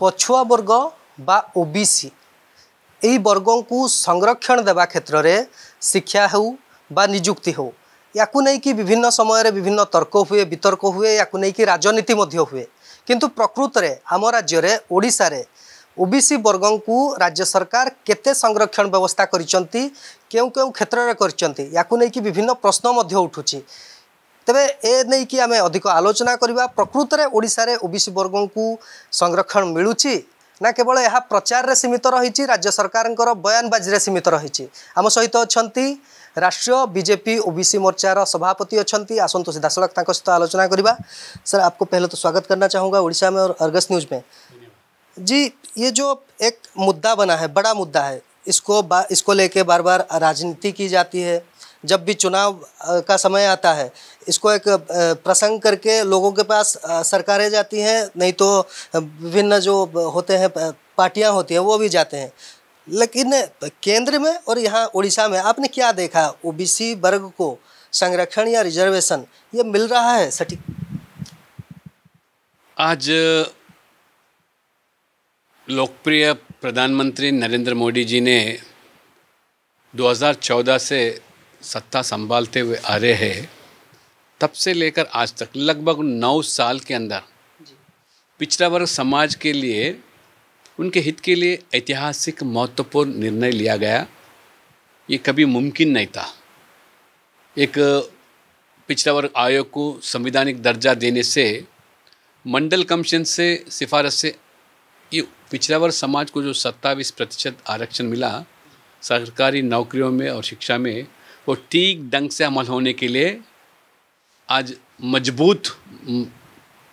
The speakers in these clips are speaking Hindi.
ପଛୁଆ ବର୍ଗ ବା ଓ ବି ସି ଏହି ବର୍ଗଙ୍କୁ ସଂରକ୍ଷଣ ଦେବା କ୍ଷେତ୍ରରେ ଶିକ୍ଷା ହେଉ ବା ନିଯୁକ୍ତି ହେଉ ୟାକୁ ନେଇକି ବିଭିନ୍ନ ସମୟରେ ବିଭିନ୍ନ ତର୍କ ହୁଏ ବିତର୍କ ହୁଏ ୟାକୁ ନେଇକି ରାଜନୀତି ମଧ୍ୟ ହୁଏ କିନ୍ତୁ ପ୍ରକୃତରେ ଆମ ରାଜ୍ୟରେ ଓଡ଼ିଶାରେ ଓ ବି ସି ବର୍ଗଙ୍କୁ ରାଜ୍ୟ ସରକାର କେତେ ସଂରକ୍ଷଣ ବ୍ୟବସ୍ଥା କରିଛନ୍ତି କେଉଁ କେଉଁ କ୍ଷେତ୍ରରେ କରିଛନ୍ତି ୟାକୁ ନେଇକି ବିଭିନ୍ନ ପ୍ରଶ୍ନ ମଧ୍ୟ ଉଠୁଛି तबे ए नहीं कि आम अधिक आलोचना करवा प्रकृत ओडार ओ बी सी वर्ग को संरक्षण मिलू ना केवल यह प्रचार में सीमित रही राज्य सरकार बयानबाजी सीमित रही आम सहित अच्छा राष्ट्रीय बीजेपी ओबीसी मोर्चार सभापति अच्छा आसतु सीधा सड़क सहित आलोचना करवा सर आपको पहले तो स्वागत करना चाहूँगा ओडिसा में और अर्गस न्यूज में जी ये जो एक मुद्दा बना है बड़ा मुद्दा है इसको इसको लेके बार बार राजनीति की जाती है जब भी चुनाव का समय आता है इसको एक प्रसंग करके लोगों के पास सरकारें जाती हैं नहीं तो विभिन्न जो होते हैं पार्टियाँ होती हैं वो भी जाते हैं लेकिन केंद्र में और यहाँ उड़ीसा में आपने क्या देखा ओबीसी वर्ग को संरक्षण या रिजर्वेशन ये मिल रहा है सटीक आज लोकप्रिय प्रधानमंत्री नरेंद्र मोदी जी ने 2014 से सत्ता संभालते हुए आ रहे हैं तब से लेकर आज तक लगभग नौ साल के अंदर पिछड़ा वर्ग समाज के लिए उनके हित के लिए ऐतिहासिक महत्वपूर्ण निर्णय लिया गया ये कभी मुमकिन नहीं था एक पिछड़ा वर्ग आयोग को संविधानिक दर्जा देने से मंडल कमीशन से सिफारिश से ये पिछड़ा वर्ग समाज को जो सत्ताईस प्रतिशत आरक्षण मिला सरकारी नौकरियों में और शिक्षा में वो ठीक ढंग से अमल होने के लिए आज मजबूत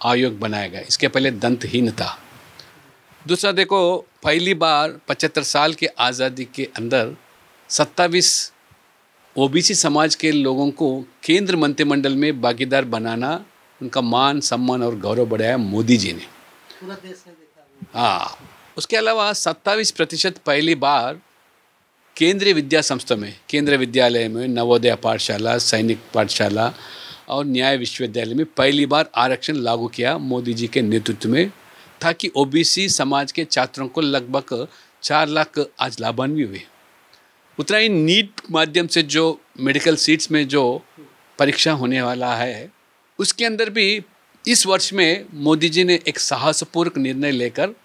आयोग बनाया गया इसके पहले दंतहीन था दूसरा देखो पहली बार पचहत्तर साल की आज़ादी के अंदर सत्ताईस ओबीसी समाज के लोगों को केंद्र मंत्रिमंडल में भागीदार बनाना उनका मान सम्मान और गौरव बढ़ाया मोदी जी ने हाँ उसके अलावा सत्ताईस प्रतिशत पहली बार केंद्रीय विद्या संस्था में केंद्रीय विद्यालय में नवोदय पाठशाला सैनिक पाठशाला और न्याय विश्वविद्यालय में पहली बार आरक्षण लागू किया मोदी जी के नेतृत्व में ताकि ओबीसी समाज के छात्रों को लगभग चार लाख आज लाभान्वित हुए उतना ही नीट माध्यम से जो मेडिकल सीट्स में जो परीक्षा होने वाला है उसके अंदर भी इस वर्ष में मोदी जी ने एक साहसपूर्वक निर्णय लेकर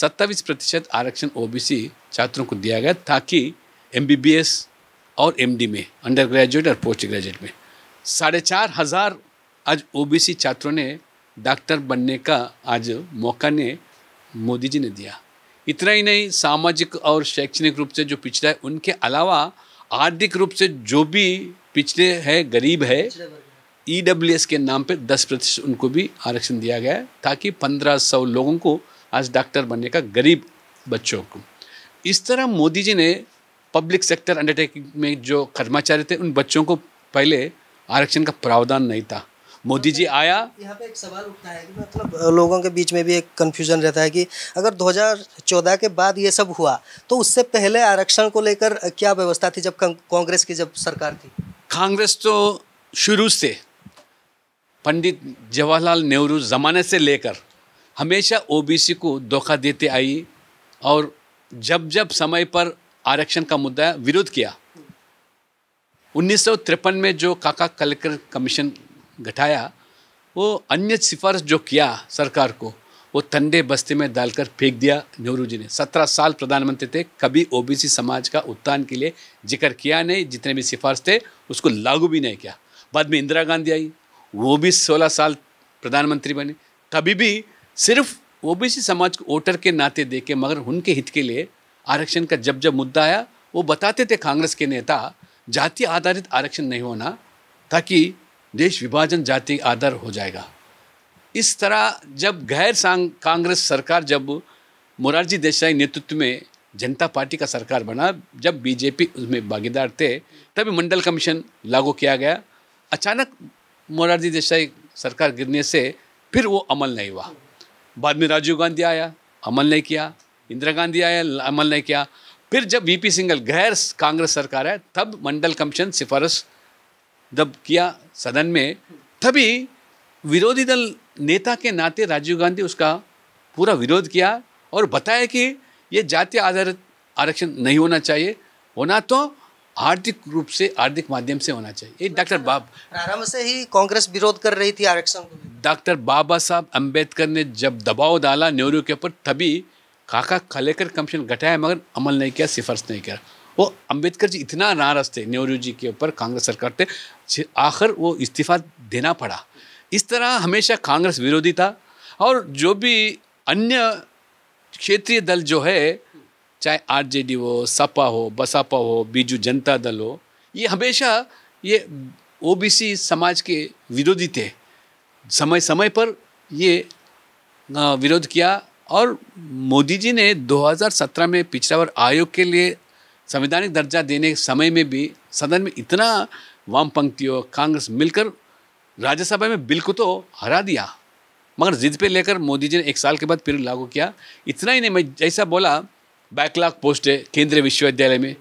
सत्ताईस प्रतिशत आरक्षण ओबीसी छात्रों को दिया गया ताकि एम और एम में अंडर ग्रेजुएट और पोस्ट ग्रेजुएट में साढ़े चार हज़ार आज सी छात्रों ने डॉक्टर बनने का आज मौका ने मोदी जी ने दिया इतना ही नहीं सामाजिक और शैक्षणिक रूप से जो पिछड़ा है उनके अलावा आर्थिक रूप से जो भी पिछड़े है गरीब है ई e के नाम पे 10 प्रतिशत उनको भी आरक्षण दिया गया है ताकि 1500 लोगों को आज डॉक्टर बनने का गरीब बच्चों को इस तरह मोदी जी ने पब्लिक सेक्टर अंडरटेकिंग में जो कर्मचारी थे उन बच्चों को पहले आरक्षण का प्रावधान नहीं था मोदी जी आया यहाँ पे एक सवाल उठता है कि मतलब लोगों के बीच में भी एक कंफ्यूजन रहता है कि अगर 2014 के बाद ये सब हुआ तो उससे पहले आरक्षण को लेकर क्या व्यवस्था थी जब कांग्रेस की जब सरकार थी कांग्रेस तो शुरू से पंडित जवाहरलाल नेहरू ज़माने से लेकर हमेशा ओबीसी को धोखा देते आई और जब जब समय पर आरक्षण का मुद्दा विरोध किया उन्नीस में जो काका कलेक्टर कमीशन घटाया वो अन्य सिफारिश जो किया सरकार को वो ठंडे बस्ते में डालकर फेंक दिया नेहरू जी ने सत्रह साल प्रधानमंत्री थे कभी ओबीसी समाज का उत्थान के लिए जिक्र किया नहीं जितने भी सिफारिश थे उसको लागू भी नहीं किया बाद में इंदिरा गांधी आई वो भी सोलह साल प्रधानमंत्री बने कभी भी सिर्फ ओबीसी समाज को वोटर के नाते देखे मगर उनके हित के लिए आरक्षण का जब जब मुद्दा आया वो बताते थे कांग्रेस के नेता जाति आधारित आरक्षण नहीं होना ताकि देश विभाजन जाति आधार हो जाएगा इस तरह जब गैर कांग्रेस सरकार जब मोरारजी देसाई नेतृत्व में जनता पार्टी का सरकार बना जब बीजेपी उसमें भागीदार थे तभी मंडल कमीशन लागू किया गया अचानक मोरारजी देसाई सरकार गिरने से फिर वो अमल नहीं हुआ बाद में राजीव गांधी आया अमल नहीं किया इंदिरा गांधी आया अमल ने किया फिर जब वीपी सिंगल गैर कांग्रेस सरकार है तब मंडल कमीशन सिफारिश जब किया सदन में तभी विरोधी दल नेता के नाते राजीव गांधी उसका पूरा विरोध किया और बताया कि ये जातीय आधारित आरक्षण नहीं होना चाहिए होना तो आर्थिक रूप से आर्थिक माध्यम से होना चाहिए ये डॉक्टर बाब प्रारंभ से ही कांग्रेस विरोध कर रही थी आरक्षण को डॉक्टर बाबा साहब अम्बेडकर ने जब दबाव डाला नेहरू के ऊपर तभी काका कलेक्टर कमीशन घटाया मगर अमल नहीं किया सिफारिश नहीं किया वो अंबेडकर जी इतना नाराज थे नेहरू जी के ऊपर कांग्रेस सरकार थे आखिर वो इस्तीफा देना पड़ा इस तरह हमेशा कांग्रेस विरोधी था और जो भी अन्य क्षेत्रीय दल जो है चाहे आरजेडी हो सपा हो बसपा हो बीजू जनता दल हो ये हमेशा ये ओबीसी समाज के विरोधी थे समय समय पर ये विरोध किया और मोदी जी ने 2017 में पिछड़ा वर्ग आयोग के लिए संवैधानिक दर्जा देने के समय में भी सदन में इतना वाम कांग्रेस मिलकर राज्यसभा में बिल को तो हरा दिया मगर जिद पे लेकर मोदी जी ने एक साल के बाद फिर लागू किया इतना ही नहीं मैं जैसा बोला बैकलॉग पोस्ट है केंद्रीय विश्वविद्यालय में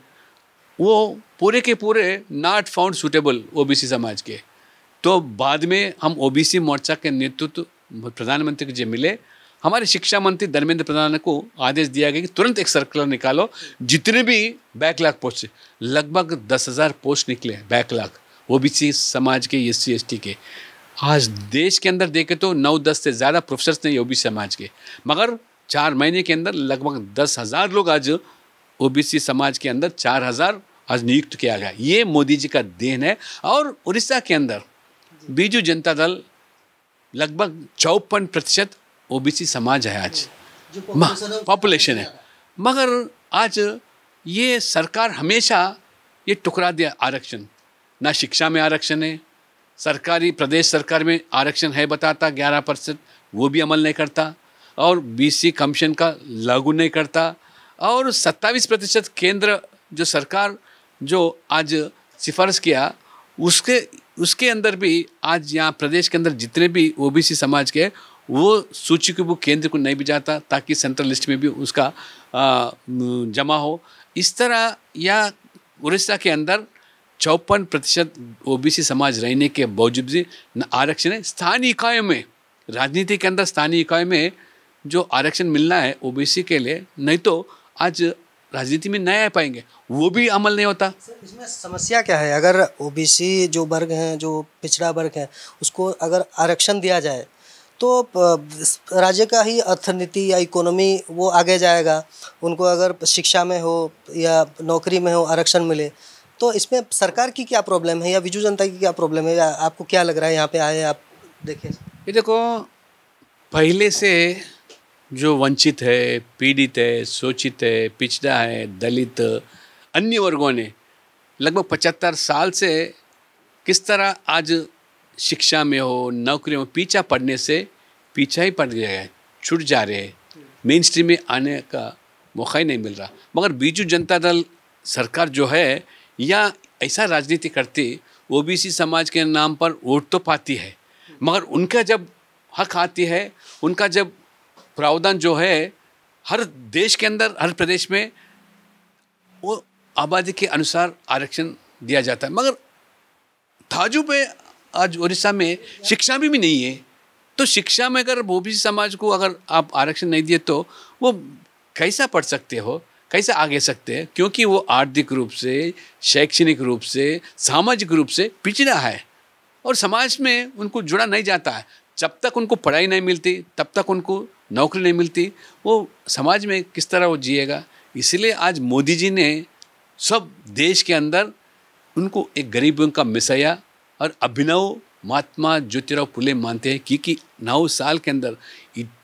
वो पूरे के पूरे नॉट फाउंड सुटेबल ओबीसी समाज के तो बाद में हम ओबीसी मोर्चा के नेतृत्व प्रधानमंत्री जी मिले हमारे शिक्षा मंत्री धर्मेंद्र प्रधान को आदेश दिया गया कि तुरंत एक सर्कुलर निकालो जितने भी बैकलॉग पोस्ट लगभग दस हज़ार पोस्ट निकले हैं बैकलॉग ओ बी सी समाज के एस सी एस टी के आज देश के अंदर देखें तो नौ दस से ज़्यादा प्रोफेसर हैं ओ बी समाज के मगर चार महीने के अंदर लगभग दस हज़ार लोग आज ओ बी सी समाज के अंदर चार हज़ार आज नियुक्त किया गया ये मोदी जी का देन है और उड़ीसा के अंदर बीजू जनता दल लगभग चौपन प्रतिशत ओबीसी समाज है आज पॉपुलेशन है मगर आज ये सरकार हमेशा ये टुकरा दिया आरक्षण ना शिक्षा में आरक्षण है सरकारी प्रदेश सरकार में आरक्षण है बताता ग्यारह परसेंट वो भी अमल नहीं करता और बीसी कमीशन का लागू नहीं करता और सत्ताईस प्रतिशत केंद्र जो सरकार जो आज सिफारिश किया उसके उसके अंदर भी आज यहाँ प्रदेश के अंदर जितने भी ओबीसी समाज के वो सूची के वो केंद्र को नहीं भी जाता ताकि सेंट्रल लिस्ट में भी उसका आ, जमा हो इस तरह या उड़ीसा के अंदर चौपन प्रतिशत ओ समाज रहने के बावजूद भी आरक्षण है स्थानीय इकाइयों में राजनीति के अंदर स्थानीय इकाई में जो आरक्षण मिलना है ओ के लिए नहीं तो आज राजनीति में नहीं आ पाएंगे वो भी अमल नहीं होता इसमें समस्या क्या है अगर ओबीसी जो वर्ग हैं जो पिछड़ा वर्ग है उसको अगर आरक्षण दिया जाए तो राज्य का ही अर्थनीति या इकोनॉमी वो आगे जाएगा उनको अगर शिक्षा में हो या नौकरी में हो आरक्षण मिले तो इसमें सरकार की क्या प्रॉब्लम है या बीजू जनता की क्या प्रॉब्लम है या आपको क्या लग रहा है यहाँ पे आए आप देखिए ये देखो पहले से जो वंचित है पीड़ित है शोचित है पिछड़ा है दलित अन्य वर्गों ने लगभग पचहत्तर साल से किस तरह आज शिक्षा में हो नौकरी में पीछा पड़ने से पीछा ही पड़ गया है छूट जा रहे हैं मेन स्ट्रीम में आने का मौका ही नहीं मिल रहा मगर बीजू जनता दल सरकार जो है या ऐसा राजनीति करती ओ समाज के नाम पर वोट तो पाती है मगर उनका जब हक आती है उनका जब प्रावधान जो है हर देश के अंदर हर प्रदेश में वो आबादी के अनुसार आरक्षण दिया जाता है मगर थाजू पे आज उड़ीसा में शिक्षा भी, भी नहीं है तो शिक्षा में अगर ओबीसी समाज को अगर आप आरक्षण नहीं दिए तो वो कैसा पढ़ सकते हो कैसे आगे सकते हैं क्योंकि वो आर्थिक रूप से शैक्षणिक रूप से सामाजिक रूप से पिछड़ा है और समाज में उनको जुड़ा नहीं जाता है जब तक उनको पढ़ाई नहीं मिलती तब तक उनको नौकरी नहीं मिलती वो समाज में किस तरह वो जिएगा इसलिए आज मोदी जी ने सब देश के अंदर उनको एक गरीबों का मिसया और अभिनव महात्मा ज्योतिराव फुले मानते हैं क्योंकि नौ साल के अंदर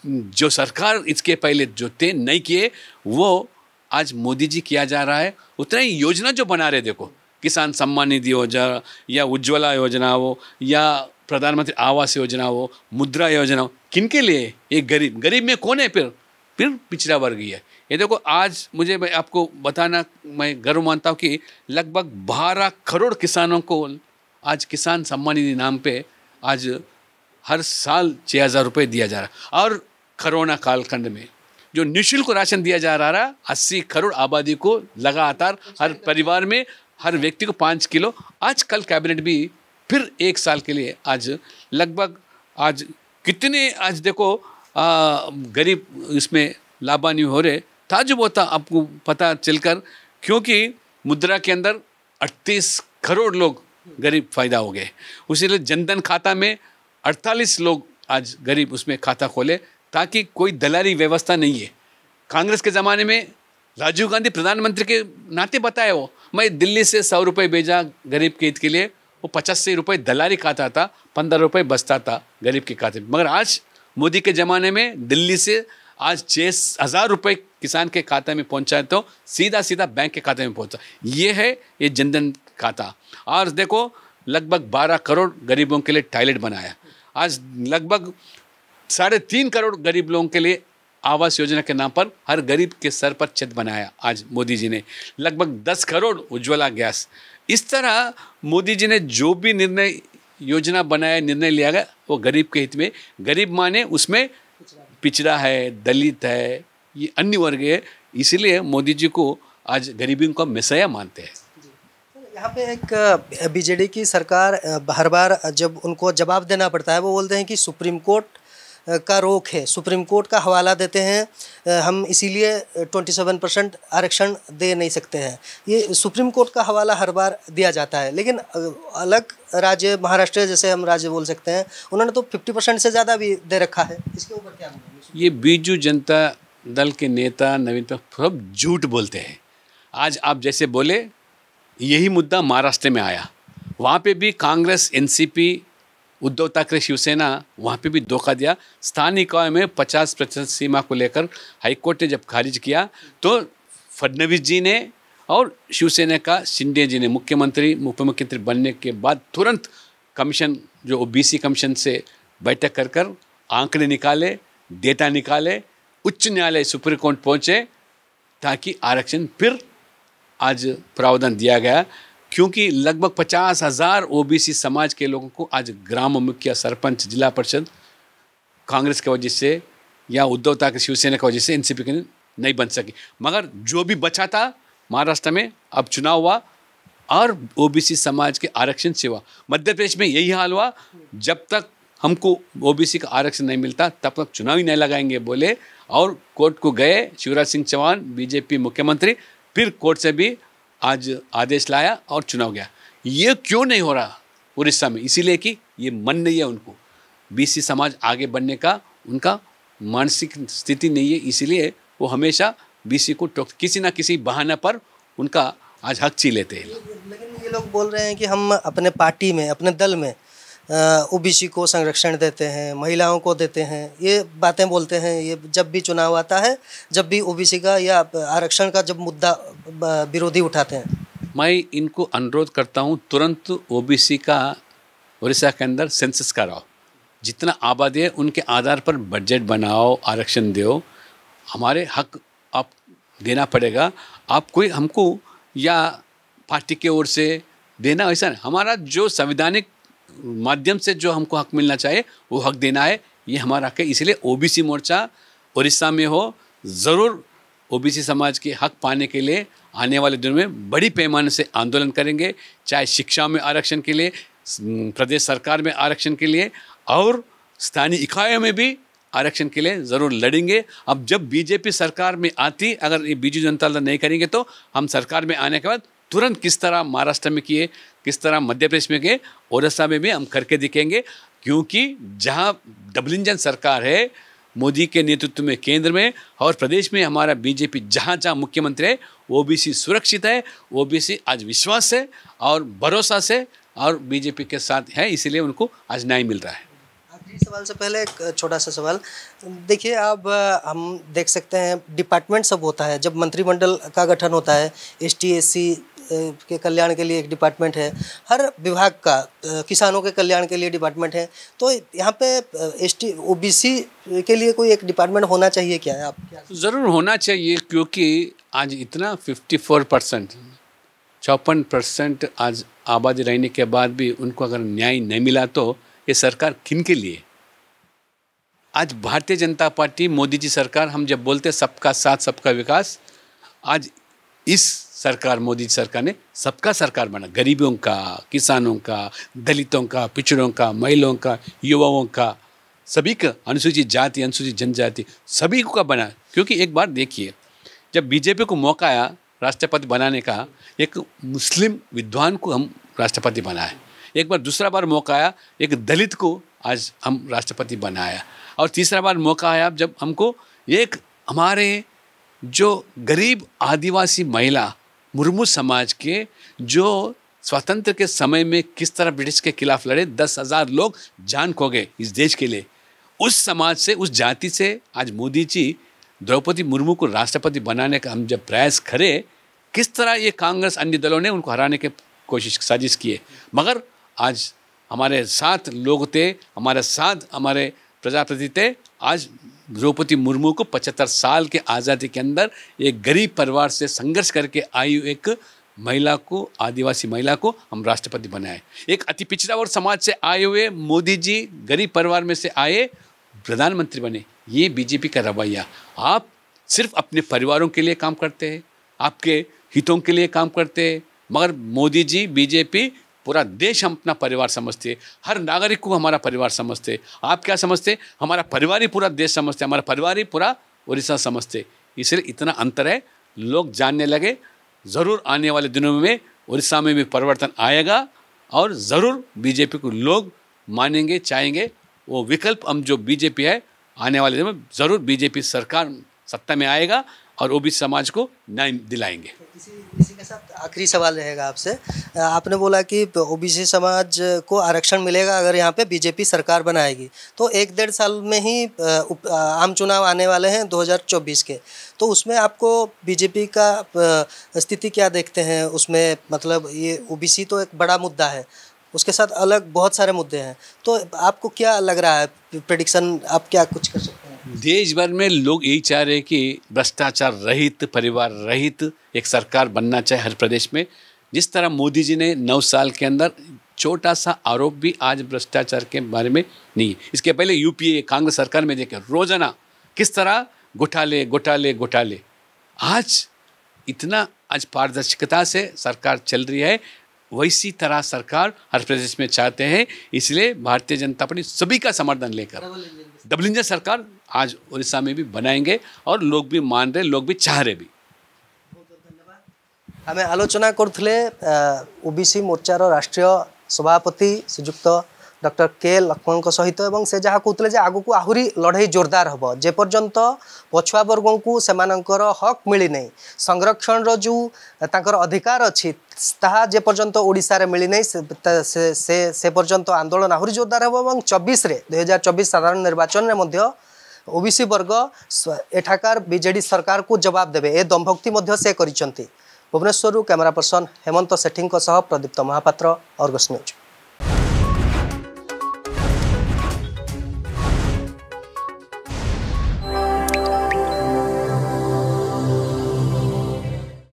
जो सरकार इसके पहले जो थे नहीं किए वो आज मोदी जी किया जा रहा है उतना ही योजना जो बना रहे देखो किसान सम्मान निधि योजना या उज्ज्वला योजना हो या प्रधानमंत्री आवास योजना हो मुद्रा योजना हो किन के लिए ये गरीब गरीब में कौन है फिर फिर पिछड़ा वर्ग ही है ये देखो आज मुझे मैं आपको बताना मैं गर्व मानता हूँ कि लगभग बारह करोड़ किसानों को आज किसान सम्मान निधि नाम पे आज हर साल छः हज़ार रुपये दिया जा रहा और करोना कालखंड में जो निःशुल्क राशन दिया जा रहा है अस्सी करोड़ आबादी को लगातार हर परिवार में हर व्यक्ति को पाँच किलो आज कल कैबिनेट भी फिर एक साल के लिए आज लगभग आज कितने आज देखो आ, गरीब इसमें लाभान्वी हो रहे ताजुब होता आपको पता चलकर क्योंकि मुद्रा के अंदर 38 करोड़ लोग गरीब फ़ायदा हो गए उसी जनधन खाता में 48 लोग आज गरीब उसमें खाता खोले ताकि कोई दलाली व्यवस्था नहीं है कांग्रेस के ज़माने में राजीव गांधी प्रधानमंत्री के नाते बताए वो मैं दिल्ली से सौ रुपये भेजा गरीब के हित के लिए वो पचासी रुपये दलाली खाता था पंद्रह रुपये बचता था गरीब के खाते में मगर आज मोदी के ज़माने में दिल्ली से आज छः हज़ार रुपये किसान के खाते में पहुंचाए तो सीधा सीधा बैंक के खाते में पहुंचा ये है ये जनधन का था आज देखो लगभग 12 करोड़ गरीबों के लिए टॉयलेट बनाया आज लगभग साढ़े तीन करोड़ गरीब लोगों के लिए आवास योजना के नाम पर हर गरीब के सर पर छत बनाया आज मोदी जी ने लगभग दस करोड़ उज्ज्वला गैस इस तरह मोदी जी ने जो भी निर्णय योजना बनाया निर्णय लिया गया वो गरीब के हित में गरीब माने उसमें पिछड़ा है दलित है ये अन्य वर्ग है इसीलिए मोदी जी को आज गरीबी का मैसया मानते हैं यहाँ पे एक बीजेडी की सरकार हर बार जब उनको जवाब देना पड़ता है वो बोलते हैं कि सुप्रीम कोर्ट का रोक है सुप्रीम कोर्ट का हवाला देते हैं हम इसीलिए 27 परसेंट आरक्षण दे नहीं सकते हैं ये सुप्रीम कोर्ट का हवाला हर बार दिया जाता है लेकिन अलग राज्य महाराष्ट्र जैसे हम राज्य बोल सकते हैं उन्होंने तो 50 परसेंट से ज़्यादा भी दे रखा है इसके ऊपर क्या ये बीजू जनता दल के नेता नवीन झूठ बोलते हैं आज आप जैसे बोले यही मुद्दा महाराष्ट्र में आया वहाँ पे भी कांग्रेस एनसीपी उद्धव ठाकरे शिवसेना वहाँ पे भी धोखा दिया स्थानीय निकाय में 50 प्रतिशत सीमा को लेकर हाईकोर्ट ने जब खारिज किया तो फडनवीस जी ने और शिवसेना का शिंदे जी ने मुख्यमंत्री उप मुख्यमंत्री बनने के बाद तुरंत कमीशन जो ओ कमीशन से बैठक कर कर आंकड़े निकाले डेटा निकाले उच्च न्यायालय सुप्रीम कोर्ट पहुँचे ताकि आरक्षण फिर आज प्रावधान दिया गया क्योंकि लगभग पचास हजार ओ समाज के लोगों को आज ग्राम मुखिया सरपंच जिला परिषद कांग्रेस की वजह से या उद्धव ठाकरे शिवसेना की वजह से एन के नहीं बन सकी मगर जो भी बचा था महाराष्ट्र में अब चुनाव हुआ और ओबीसी समाज के आरक्षण से हुआ मध्य प्रदेश में यही हाल हुआ जब तक हमको ओबीसी का आरक्षण नहीं मिलता तब तक चुनाव ही नहीं लगाएंगे बोले और कोर्ट को गए शिवराज सिंह चौहान बीजेपी मुख्यमंत्री फिर कोर्ट से भी आज आदेश लाया और चुनाव गया ये क्यों नहीं हो रहा उड़ीसा में इसीलिए कि ये मन नहीं है उनको बीसी समाज आगे बढ़ने का उनका मानसिक स्थिति नहीं है इसीलिए वो हमेशा बीसी को टोक किसी ना किसी बहाना पर उनका आज हक ची लेते हैं लेकिन ये लोग बोल रहे हैं कि हम अपने पार्टी में अपने दल में ओबीसी को संरक्षण देते हैं महिलाओं को देते हैं ये बातें बोलते हैं ये जब भी चुनाव आता है जब भी ओबीसी का या आरक्षण का जब मुद्दा विरोधी उठाते हैं मैं इनको अनुरोध करता हूँ तुरंत ओबीसी का उड़ीसा के अंदर सेंसस कराओ जितना आबादी है उनके आधार पर बजट बनाओ आरक्षण दो हमारे हक आप देना पड़ेगा आप कोई हमको या पार्टी की ओर से देना ऐसा हमारा जो संवैधानिक माध्यम से जो हमको हक मिलना चाहिए वो हक देना है ये हमारा हक है इसलिए ओबीसी मोर्चा उड़ीसा में हो ज़रूर ओबीसी समाज के हक पाने के लिए आने वाले दिनों में बड़ी पैमाने से आंदोलन करेंगे चाहे शिक्षा में आरक्षण के लिए प्रदेश सरकार में आरक्षण के लिए और स्थानीय इकाइयों में भी आरक्षण के लिए ज़रूर लड़ेंगे अब जब बीजेपी सरकार में आती अगर ये बीजू जनता दल नहीं करेंगे तो हम सरकार में आने के बाद तुरंत किस तरह महाराष्ट्र में किए किस तरह मध्य प्रदेश में किए ओडिशा में भी हम करके दिखेंगे क्योंकि जहाँ डबल इंजन सरकार है मोदी के नेतृत्व में केंद्र में और प्रदेश में हमारा बीजेपी जहाँ जहाँ मुख्यमंत्री है ओबीसी सुरक्षित है ओबीसी आज विश्वास है और भरोसा से और बीजेपी के साथ है इसीलिए उनको आज न्याय मिल रहा है आखिरी सवाल से पहले एक छोटा सा सवाल देखिए अब हम देख सकते हैं डिपार्टमेंट सब होता है जब मंत्रिमंडल का गठन होता है एस टी एस सी के कल्याण के लिए एक डिपार्टमेंट है हर विभाग का किसानों के कल्याण के लिए डिपार्टमेंट है तो यहाँ पे एस टी के लिए कोई एक डिपार्टमेंट होना चाहिए क्या है आप ज़रूर होना चाहिए क्योंकि आज इतना 54 परसेंट चौपन परसेंट आज आबादी रहने के बाद भी उनको अगर न्याय नहीं मिला तो ये सरकार किन के लिए आज भारतीय जनता पार्टी मोदी जी सरकार हम जब बोलते सबका साथ सबका विकास आज इस सरकार मोदी सरकार ने सबका सरकार बना गरीबों का किसानों का दलितों का पिछड़ों का महिलाओं का युवाओं का सभी का अनुसूचित जाति अनुसूचित जनजाति सभी का बना क्योंकि एक बार देखिए जब बीजेपी को मौका आया राष्ट्रपति बनाने का एक मुस्लिम विद्वान को हम राष्ट्रपति बनाए एक बार दूसरा बार मौका आया एक दलित को आज हम राष्ट्रपति बनाया और तीसरा बार मौका आया जब हमको एक हमारे जो गरीब आदिवासी महिला मुर्मू समाज के जो स्वतंत्र के समय में किस तरह ब्रिटिश के खिलाफ लड़े दस हजार लोग जान खो गए इस देश के लिए उस समाज से उस जाति से आज मोदी जी द्रौपदी मुर्मू को राष्ट्रपति बनाने का हम जब प्रयास करें किस तरह ये कांग्रेस अन्य दलों ने उनको हराने के कोशिश साजिश किए मगर आज हमारे साथ लोग थे हमारे साथ हमारे प्रजापति थे आज द्रौपदी मुर्मू को 75 साल के आज़ादी के अंदर एक गरीब परिवार से संघर्ष करके आई एक महिला को आदिवासी महिला को हम राष्ट्रपति बनाए एक अति पिछड़ा और समाज से आए हुए मोदी जी गरीब परिवार में से आए प्रधानमंत्री बने ये बीजेपी का रवैया आप सिर्फ अपने परिवारों के लिए काम करते हैं आपके हितों के लिए काम करते हैं मगर मोदी जी बीजेपी पूरा देश हम अपना परिवार समझते हर नागरिक को हमारा परिवार समझते आप क्या समझते हमारा परिवार ही पूरा देश समझते हमारा परिवार ही पूरा उड़ीसा समझते इसलिए इतना अंतर है लोग जानने लगे ज़रूर आने वाले दिनों में उड़ीसा में भी परिवर्तन आएगा और ज़रूर बीजेपी को लोग मानेंगे चाहेंगे वो विकल्प हम जो बीजेपी है आने वाले दिनों में ज़रूर बीजेपी सरकार सत्ता में आएगा और ओबीसी समाज को न्याय दिलाएंगे इसी, तो इसी के साथ आखिरी सवाल रहेगा आपसे आपने बोला कि ओबीसी समाज को आरक्षण मिलेगा अगर यहाँ पे बीजेपी सरकार बनाएगी तो एक डेढ़ साल में ही आम चुनाव आने वाले हैं 2024 के तो उसमें आपको बीजेपी का स्थिति क्या देखते हैं उसमें मतलब ये ओबीसी तो एक बड़ा मुद्दा है उसके साथ अलग बहुत सारे मुद्दे हैं तो आपको क्या लग रहा है प्रडिक्शन आप क्या कुछ कर सकते देश भर में लोग यही चाह रहे हैं कि भ्रष्टाचार रहित परिवार रहित एक सरकार बनना चाहे हर प्रदेश में जिस तरह मोदी जी ने नौ साल के अंदर छोटा सा आरोप भी आज भ्रष्टाचार के बारे में नहीं है इसके पहले यूपीए कांग्रेस सरकार में देखें रोजाना किस तरह घोटाले घोटाले घोटाले आज इतना आज पारदर्शिकता से सरकार चल रही है वैसी तरह सरकार हर प्रदेश में चाहते हैं इसलिए भारतीय जनता पार्टी सभी का समर्थन लेकर डबल इंजन सरकार आज उड़ीसा में भी बनाएंगे और लोग भी मान रहे लोग भी चाह रहे भी हमें आलोचना कर ओबीसी मोर्चार राष्ट्रीय सभापति श्रीजुक्त डॉक्टर के लक्ष्मण सहित तो से जहाँ कहते हैं आग को आहरी लड़े जोरदार हम जेपर्यंत पछुआ वर्ग को सेमकर हक मिली ना संरक्षण जो अधिकार अच्छी ताजर्यंत ओडे मिली ना से पर्यटन आंदोलन आहरी जोरदार हम और चबिश्रे दुई हजार चौबीस साधारण निर्वाचन में ओबीसी वर्ग एठाकार बीजेडी सरकार को जवाब देवे ए दम्भक्ति से Bhubaneswar camera person Hemant Sethi Pradipta Mahapatra Argus news